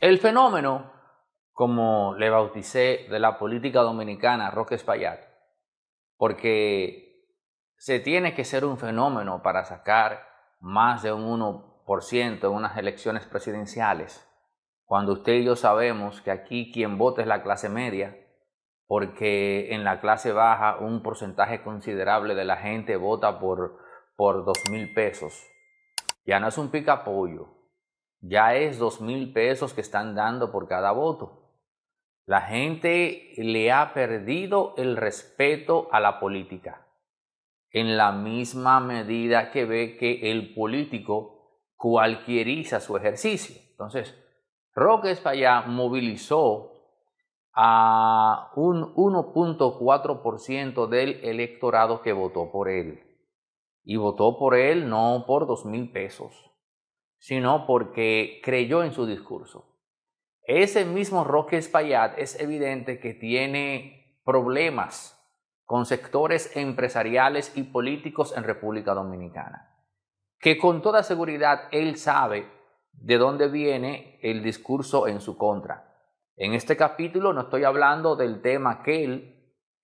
El fenómeno, como le bauticé de la política dominicana Roque Espaillat, porque se tiene que ser un fenómeno para sacar más de un 1% en unas elecciones presidenciales, cuando usted y yo sabemos que aquí quien vota es la clase media, porque en la clase baja un porcentaje considerable de la gente vota por, por 2 mil pesos. Ya no es un pica pollo ya es dos mil pesos que están dando por cada voto. La gente le ha perdido el respeto a la política en la misma medida que ve que el político cualquieriza su ejercicio. Entonces, Roque España movilizó a un 1.4% del electorado que votó por él. Y votó por él no por dos mil pesos, sino porque creyó en su discurso. Ese mismo Roque Espaillat es evidente que tiene problemas con sectores empresariales y políticos en República Dominicana, que con toda seguridad él sabe de dónde viene el discurso en su contra. En este capítulo no estoy hablando del tema aquel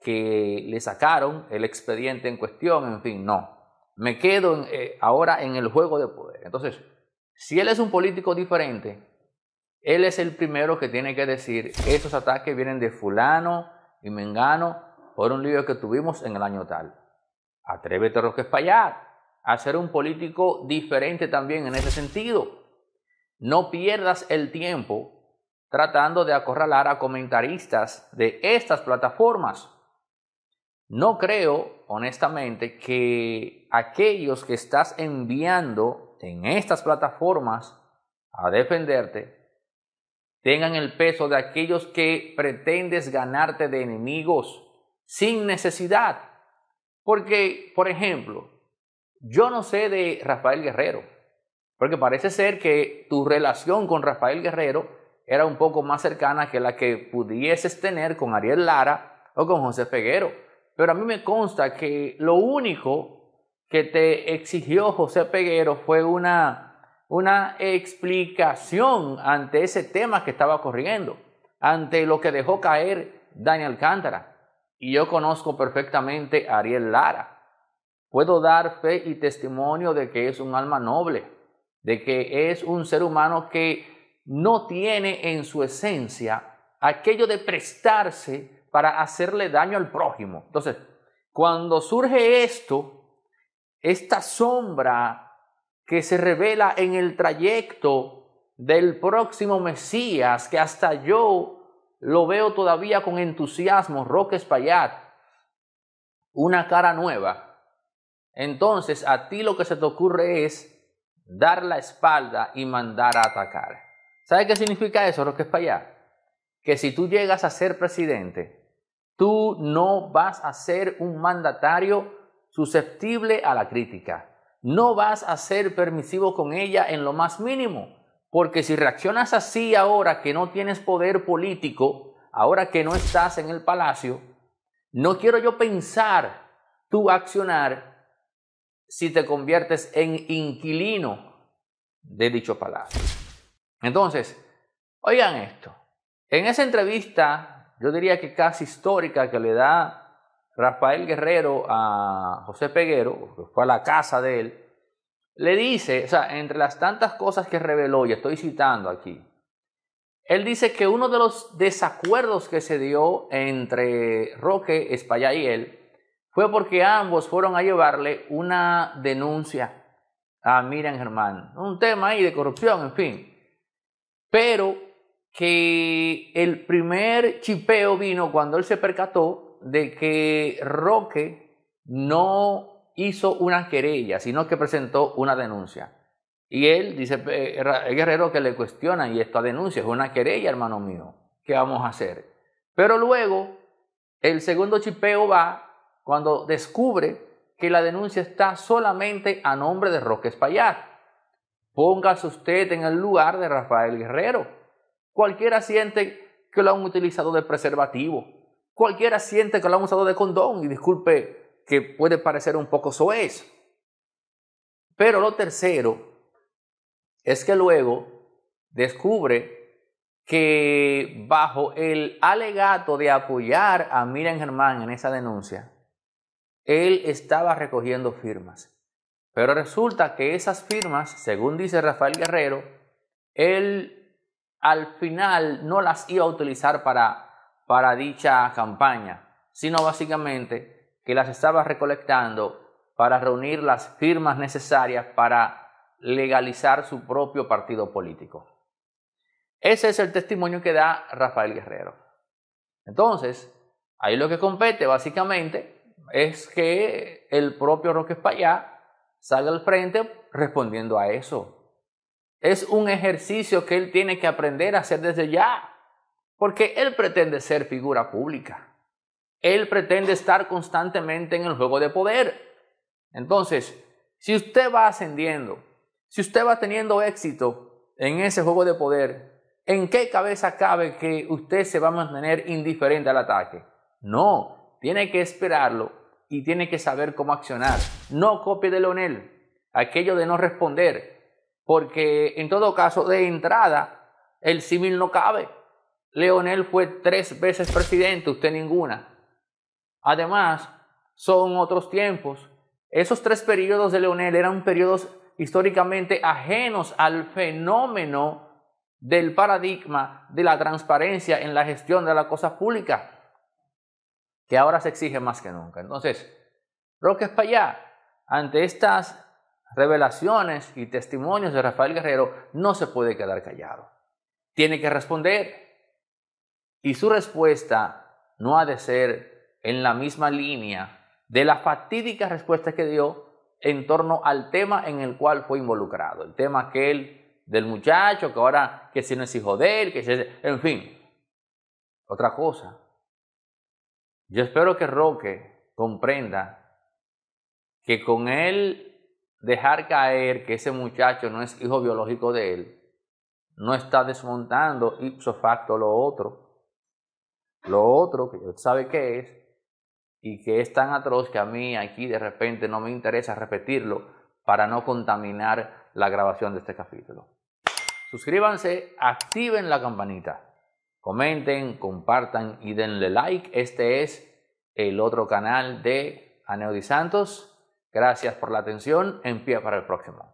que le sacaron el expediente en cuestión, en fin, no. Me quedo eh, ahora en el juego de poder. Entonces, si él es un político diferente, él es el primero que tiene que decir, esos ataques vienen de fulano y mengano por un lío que tuvimos en el año tal. Atrévete, Roque fallar, a ser un político diferente también en ese sentido. No pierdas el tiempo tratando de acorralar a comentaristas de estas plataformas. No creo, honestamente, que aquellos que estás enviando en estas plataformas a defenderte tengan el peso de aquellos que pretendes ganarte de enemigos sin necesidad. Porque, por ejemplo, yo no sé de Rafael Guerrero, porque parece ser que tu relación con Rafael Guerrero era un poco más cercana que la que pudieses tener con Ariel Lara o con José Peguero. Pero a mí me consta que lo único que te exigió José Peguero fue una, una explicación ante ese tema que estaba corriendo, ante lo que dejó caer Daniel Cántara. Y yo conozco perfectamente a Ariel Lara. Puedo dar fe y testimonio de que es un alma noble, de que es un ser humano que no tiene en su esencia aquello de prestarse para hacerle daño al prójimo. Entonces, cuando surge esto, esta sombra que se revela en el trayecto del próximo Mesías, que hasta yo lo veo todavía con entusiasmo, Roque Espaillat, una cara nueva. Entonces a ti lo que se te ocurre es dar la espalda y mandar a atacar. ¿Sabes qué significa eso, Roque Espaillat? Que si tú llegas a ser presidente, tú no vas a ser un mandatario susceptible a la crítica. No vas a ser permisivo con ella en lo más mínimo, porque si reaccionas así ahora que no tienes poder político, ahora que no estás en el palacio, no quiero yo pensar tu accionar si te conviertes en inquilino de dicho palacio. Entonces, oigan esto. En esa entrevista, yo diría que casi histórica, que le da Rafael Guerrero a José Peguero, que fue a la casa de él, le dice, o sea, entre las tantas cosas que reveló, y estoy citando aquí, él dice que uno de los desacuerdos que se dio entre Roque, España y él fue porque ambos fueron a llevarle una denuncia a ah, Miriam Germán, un tema ahí de corrupción, en fin. Pero que el primer chipeo vino cuando él se percató de que Roque no hizo una querella, sino que presentó una denuncia. Y él dice, guerrero que le cuestiona y esta denuncia es una querella, hermano mío, ¿qué vamos a hacer? Pero luego, el segundo chipeo va cuando descubre que la denuncia está solamente a nombre de Roque Espaillat. Póngase usted en el lugar de Rafael Guerrero. Cualquiera siente que lo han utilizado de preservativo, Cualquiera siente que lo han usado de condón y disculpe que puede parecer un poco soez. Pero lo tercero es que luego descubre que bajo el alegato de apoyar a Miriam Germán en esa denuncia, él estaba recogiendo firmas. Pero resulta que esas firmas, según dice Rafael Guerrero, él al final no las iba a utilizar para para dicha campaña, sino básicamente que las estaba recolectando para reunir las firmas necesarias para legalizar su propio partido político. Ese es el testimonio que da Rafael Guerrero. Entonces, ahí lo que compete básicamente es que el propio Roque Payá salga al frente respondiendo a eso. Es un ejercicio que él tiene que aprender a hacer desde ya. Porque él pretende ser figura pública. Él pretende estar constantemente en el juego de poder. Entonces, si usted va ascendiendo, si usted va teniendo éxito en ese juego de poder, ¿en qué cabeza cabe que usted se va a mantener indiferente al ataque? No, tiene que esperarlo y tiene que saber cómo accionar. No copie de Leonel aquello de no responder, porque en todo caso, de entrada, el civil no cabe. Leonel fue tres veces presidente, usted ninguna. Además, son otros tiempos. Esos tres periodos de Leonel eran periodos históricamente ajenos al fenómeno del paradigma de la transparencia en la gestión de la cosa pública que ahora se exige más que nunca. Entonces, Roque Espaillá, ante estas revelaciones y testimonios de Rafael Guerrero, no se puede quedar callado. Tiene que responder y su respuesta no ha de ser en la misma línea de la fatídica respuesta que dio en torno al tema en el cual fue involucrado, el tema aquel del muchacho que ahora que si no es hijo de él, que si es, en fin, otra cosa. Yo espero que Roque comprenda que con él dejar caer que ese muchacho no es hijo biológico de él, no está desmontando ipso facto lo otro. Lo otro que sabe qué es y que es tan atroz que a mí aquí de repente no me interesa repetirlo para no contaminar la grabación de este capítulo. Suscríbanse, activen la campanita, comenten, compartan y denle like. Este es el otro canal de Aneudi Santos. Gracias por la atención. En pie para el próximo.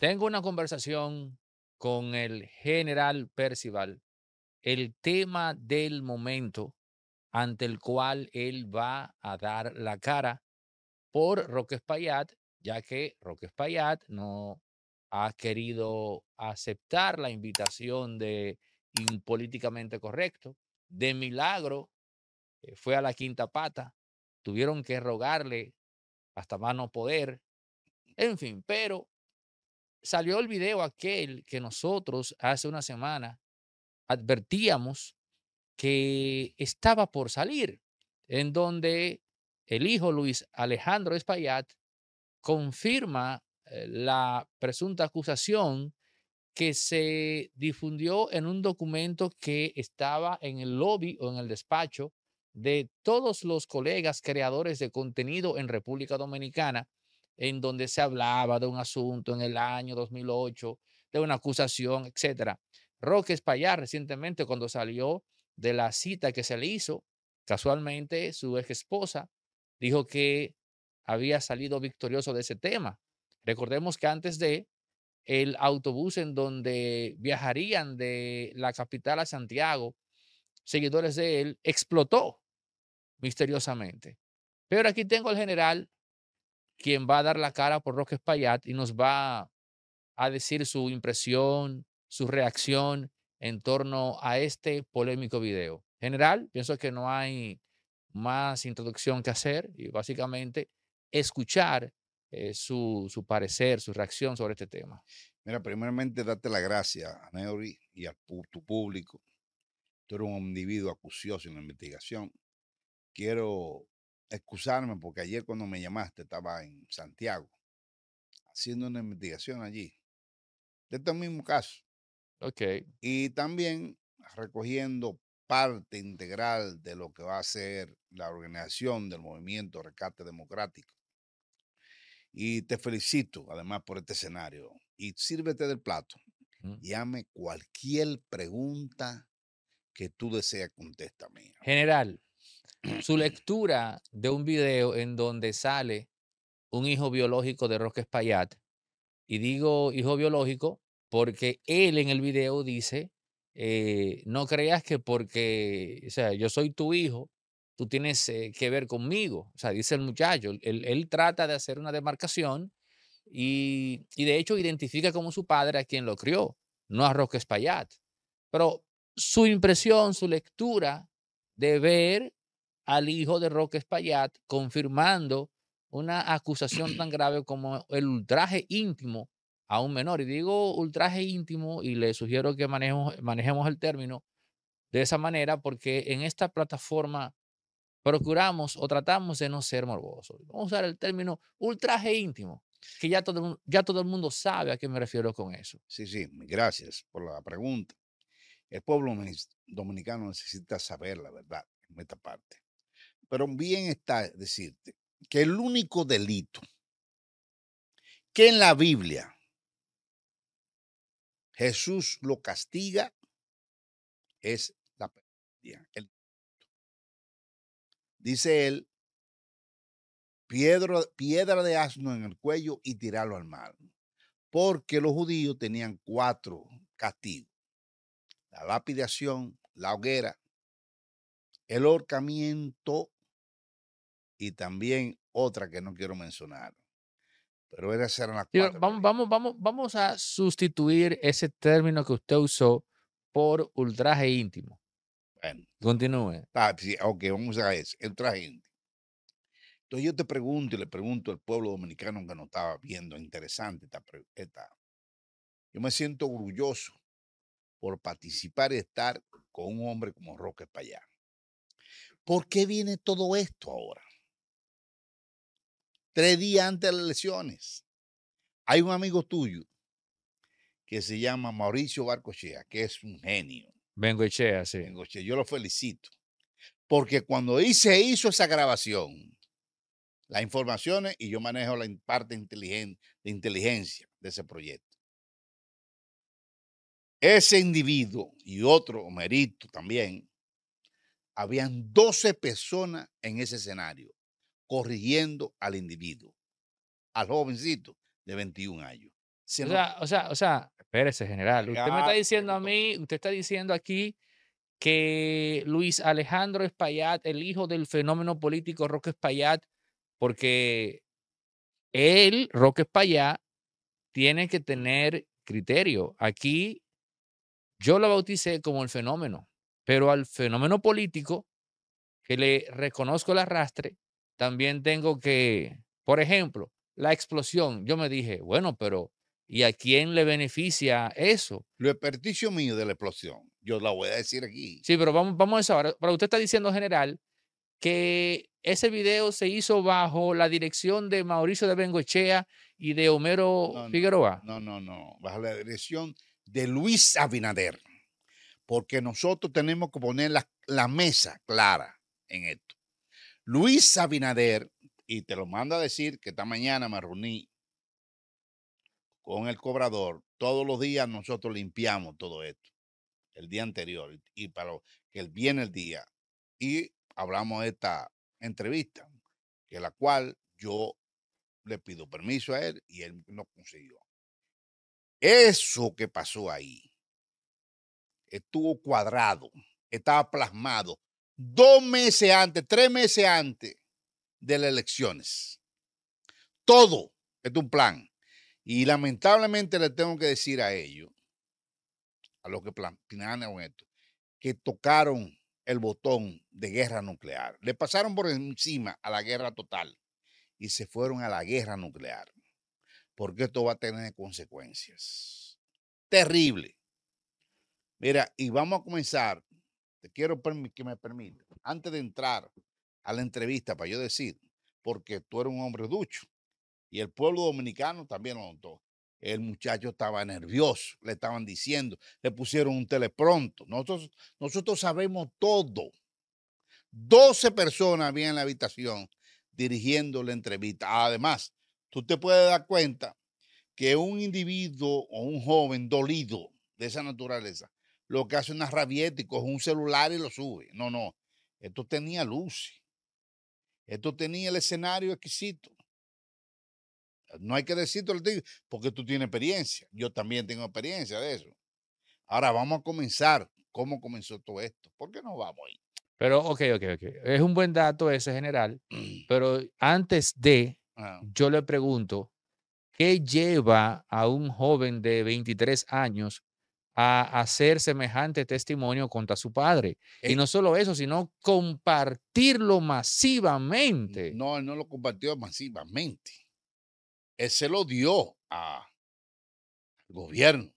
Tengo una conversación con el general Percival, el tema del momento ante el cual él va a dar la cara por Roque Espaillat, ya que Roque Espaillat no ha querido aceptar la invitación de Impolíticamente Correcto. De milagro, eh, fue a la quinta pata. Tuvieron que rogarle hasta más poder. En fin, pero salió el video aquel que nosotros hace una semana advertíamos que estaba por salir, en donde el hijo Luis Alejandro Espaillat confirma eh, la presunta acusación que se difundió en un documento que estaba en el lobby o en el despacho de todos los colegas creadores de contenido en República Dominicana en donde se hablaba de un asunto en el año 2008, de una acusación, etc. Roque Espallar recientemente cuando salió de la cita que se le hizo, casualmente su ex esposa dijo que había salido victorioso de ese tema. Recordemos que antes de el autobús en donde viajarían de la capital a Santiago, seguidores de él, explotó misteriosamente. Pero aquí tengo al general quien va a dar la cara por Roque Payat y nos va a decir su impresión, su reacción en torno a este polémico video. General, pienso que no hay más introducción que hacer y básicamente escuchar eh, su, su, parecer, su reacción sobre este tema. Mira, primeramente darte la gracia a Neuri y a tu público. Tú eres un individuo acucioso en la investigación. Quiero excusarme porque ayer cuando me llamaste estaba en Santiago haciendo una investigación allí de este mismo caso. Ok. Y también recogiendo parte integral de lo que va a ser la organización del movimiento Rescate Democrático. Y te felicito además por este escenario. Y sírvete del plato. Mm. Llame cualquier pregunta que tú deseas, contéstame. General, su lectura de un video en donde sale un hijo biológico de Roque Espaillat Y digo hijo biológico porque él en el video dice, eh, no creas que porque, sea, yo soy tu hijo, tú tienes eh, que ver conmigo. O sea, dice el muchacho, él, trata de hacer una demarcación y, de hecho identifica como su padre a quien lo crió, no a Roque Espallat. Pero su impresión, su lectura de ver al hijo de Roque Espaillat, confirmando una acusación tan grave como el ultraje íntimo a un menor. Y digo ultraje íntimo y le sugiero que manejemos, manejemos el término de esa manera porque en esta plataforma procuramos o tratamos de no ser morbosos. Vamos a usar el término ultraje íntimo, que ya todo, ya todo el mundo sabe a qué me refiero con eso. Sí, sí, gracias por la pregunta. El pueblo dominicano necesita saber la verdad en esta parte pero bien está decirte que el único delito que en la Biblia Jesús lo castiga es la dice él, piedra, piedra de asno en el cuello y tirarlo al mar. Porque los judíos tenían cuatro castigos. La lapidación, la hoguera, el horcamiento y también otra que no quiero mencionar. Pero era ser las Vamos, vamos, vamos, vamos a sustituir ese término que usted usó por ultraje íntimo. Continúe. Ah, ok, vamos a ese, ultraje íntimo. Entonces yo te pregunto y le pregunto al pueblo dominicano que nos estaba viendo, interesante esta, pregunta. Yo me siento orgulloso por participar y estar con un hombre como Roque Payán. ¿Por qué viene todo esto ahora? tres días antes de las elecciones. Hay un amigo tuyo que se llama Mauricio Barcochea, que es un genio. Bengochea, sí. Bengochea, yo lo felicito. Porque cuando se hizo esa grabación, las informaciones, y yo manejo la parte de inteligencia de ese proyecto. Ese individuo y otro, Merito también, habían 12 personas en ese escenario corrigiendo al individuo, al jovencito de 21 años. o, sea, o sea, o sea, espérese, general. Usted me está diciendo a mí, usted está diciendo aquí que Luis Alejandro Espaillat, el hijo del fenómeno político Roque Espaillat, porque él, Roque Espaillat, tiene que tener criterio. Aquí yo lo bauticé como el fenómeno, pero al fenómeno político, que le reconozco el arrastre, también tengo que, por ejemplo, la explosión. Yo me dije, bueno, pero ¿y a quién le beneficia eso? Lo experticio mío de la explosión, yo la voy a decir aquí. Sí, pero vamos, vamos a eso ahora. Pero usted está diciendo, general, que ese video se hizo bajo la dirección de Mauricio de Bengochea y de Homero Figueroa. No, no, no, bajo la dirección de Luis Abinader, porque nosotros tenemos que poner la mesa clara en esto. Luis Abinader, y te lo mando a decir que esta mañana me reuní con el cobrador. Todos los días nosotros limpiamos todo esto, el día anterior y para que él viene el día. Y hablamos de esta entrevista, que la cual yo le pido permiso a él y él no consiguió. Eso que pasó ahí estuvo cuadrado, estaba plasmado dos meses antes, tres meses antes de las elecciones. Todo es un plan. Y lamentablemente le tengo que decir a ellos, a los que planean esto, que tocaron el botón de guerra nuclear. Le pasaron por encima a la guerra total y se fueron a la guerra nuclear. Porque esto va a tener consecuencias. Terrible. Mira, y vamos a comenzar te quiero que me permita, antes de entrar a la entrevista para yo decir, porque tú eres un hombre ducho y el pueblo dominicano también lo notó. El muchacho estaba nervioso, le estaban diciendo, le pusieron un telepronto. Nosotros, nosotros sabemos todo. 12 personas había en la habitación dirigiendo la entrevista. Además, tú te puedes dar cuenta que un individuo o un joven dolido de esa naturaleza lo que hace una rabieta y un celular y lo sube. No, no. Esto tenía luces. Esto tenía el escenario exquisito. No hay que decirte lo digo, porque tú tienes experiencia. Yo también tengo experiencia de eso. Ahora vamos a comenzar. ¿Cómo comenzó todo esto? ¿Por qué no vamos ahí? Pero, ok, ok, ok. Es un buen dato ese general. pero antes de, ah. yo le pregunto, ¿qué lleva a un joven de 23 años a hacer semejante testimonio contra su padre. Y eh no solo eso, sino compartirlo masivamente. No, él no lo compartió masivamente. Él se lo dio al gobierno.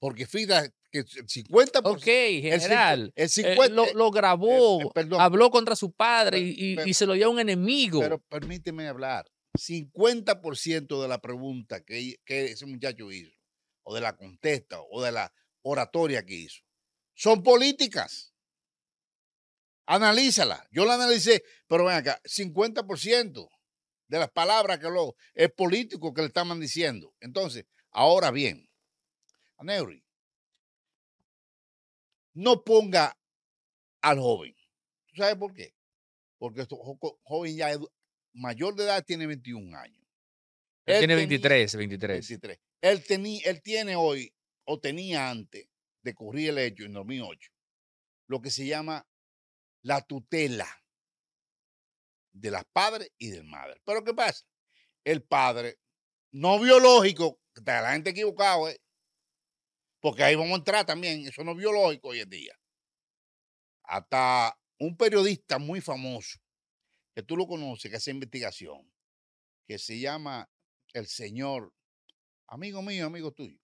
Porque fíjate que 50%. Ok, general. El 50, eh, lo, eh, grabó, habló contra su padre y, se lo dio a un enemigo. Pero permíteme hablar. 50% de la pregunta que, que ese muchacho hizo o de la contesta o de la oratoria que hizo. Son políticas. Analízala. Yo la analicé, pero ven acá, 50% de las palabras que lo es político que le estaban diciendo. Entonces, ahora bien, Aneuri, no ponga al joven. ¿Tú sabes por qué? Porque este joven ya mayor de edad tiene 21 años. Él, tiene 23, 23. Él, él tiene hoy o tenía antes de ocurrir el hecho en 2008, lo que se llama la tutela de las padres y del madre. Pero ¿qué pasa? El padre no biológico, está la gente equivocada, ¿eh? porque ahí vamos a entrar también, eso no es biológico hoy en día. Hasta un periodista muy famoso, que tú lo conoces, que hace investigación, que se llama el señor, amigo mío, amigo tuyo,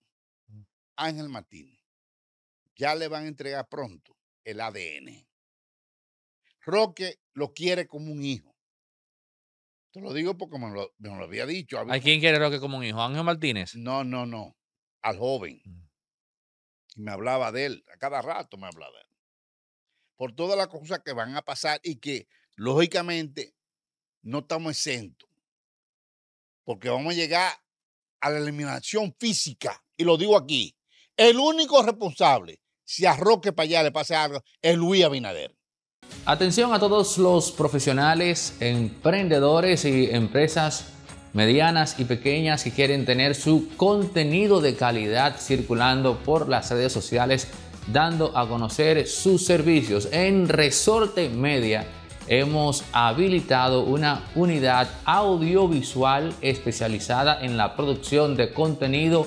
Ángel Martínez. Ya le van a entregar pronto el ADN. Roque lo quiere como un hijo. Te lo digo porque me lo, había dicho. ¿A quién quiere Roque como un hijo? ¿Ángel Martínez? No, no, no. Al joven. Mm. Y me hablaba de él. A cada rato me hablaba de él. Por todas las cosas que van a pasar y que, lógicamente, no estamos exentos. Porque vamos a llegar a la eliminación física. Y lo digo aquí. El único responsable, si a Roque para allá le pase algo, es Luis Abinader. Atención a todos los profesionales, emprendedores y empresas medianas y pequeñas que quieren tener su contenido de calidad circulando por las redes sociales, dando a conocer sus servicios. En Resorte Media hemos habilitado una unidad audiovisual especializada en la producción de contenido